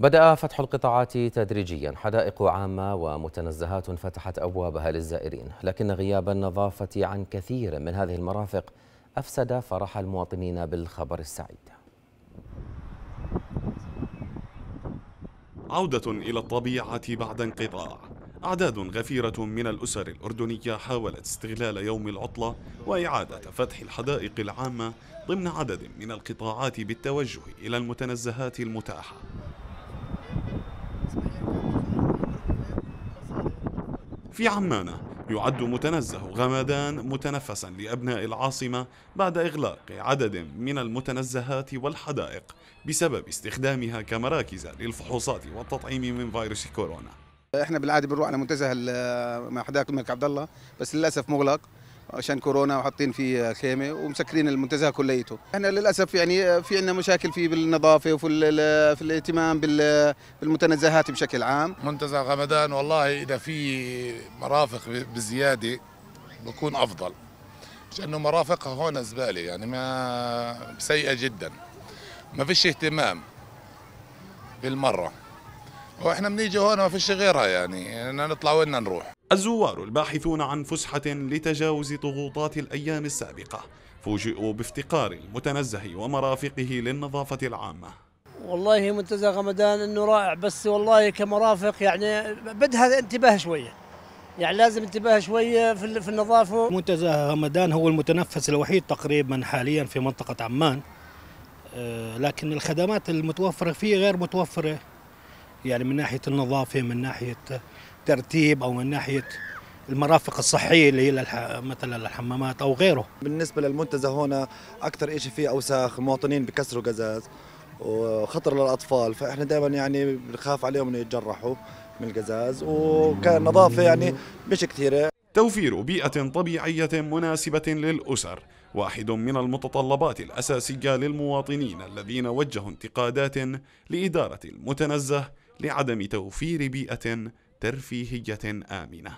بدأ فتح القطاعات تدريجيا حدائق عامة ومتنزهات فتحت أبوابها للزائرين لكن غياب النظافة عن كثير من هذه المرافق أفسد فرح المواطنين بالخبر السعيد عودة إلى الطبيعة بعد انقطاع أعداد غفيرة من الأسر الأردنية حاولت استغلال يوم العطلة وإعادة فتح الحدائق العامة ضمن عدد من القطاعات بالتوجه إلى المتنزهات المتاحة في عمانة يعد متنزه غمدان متنفسا لأبناء العاصمة بعد إغلاق عدد من المتنزهات والحدائق بسبب استخدامها كمراكز للفحوصات والتطعيم من فيروس كورونا احنا بالعاده بنروح على منتزه مع حدائق الملك عبد الله بس للاسف مغلق عشان كورونا وحاطين فيه خيمه ومسكرين المنتزه كليته احنا للاسف يعني في عندنا مشاكل في بالنظافه وفي في الاهتمام بالمتنزهات بشكل عام منتزه غمدان والله اذا في مرافق بزياده بكون افضل لانه مرافقها هون زباله يعني ما سيئه جدا ما فيش اهتمام بالمره واحنا بنيجي هون ما فيش غيرها يعني نطلع وين نروح الزوار الباحثون عن فسحة لتجاوز ضغوطات الأيام السابقة فوجئوا بافتقار المتنزه ومرافقه للنظافة العامة والله منتزه غمدان انه رائع بس والله كمرافق يعني بدها انتباه شويه يعني لازم انتباه شويه في في النظافه منتزه غمدان هو المتنفس الوحيد تقريبا حاليا في منطقه عمان آه، لكن الخدمات المتوفره فيه غير متوفره يعني من ناحيه النظافه من ناحيه الترتيب او من ناحيه المرافق الصحيه اللي هي مثلا للحمامات او غيره بالنسبه للمنتزه هنا اكثر شيء فيه اوساخ المواطنين بكسروا قزاز وخطر للاطفال فاحنا دائما يعني بنخاف عليهم انه يتجرحوا من القزاز وكان نظافه يعني مش كثيره توفير بيئة طبيعية مناسبة للأسر واحد من المتطلبات الأساسية للمواطنين الذين وجهوا انتقادات لإدارة المتنزه لعدم توفير بيئة ترفيهية آمنة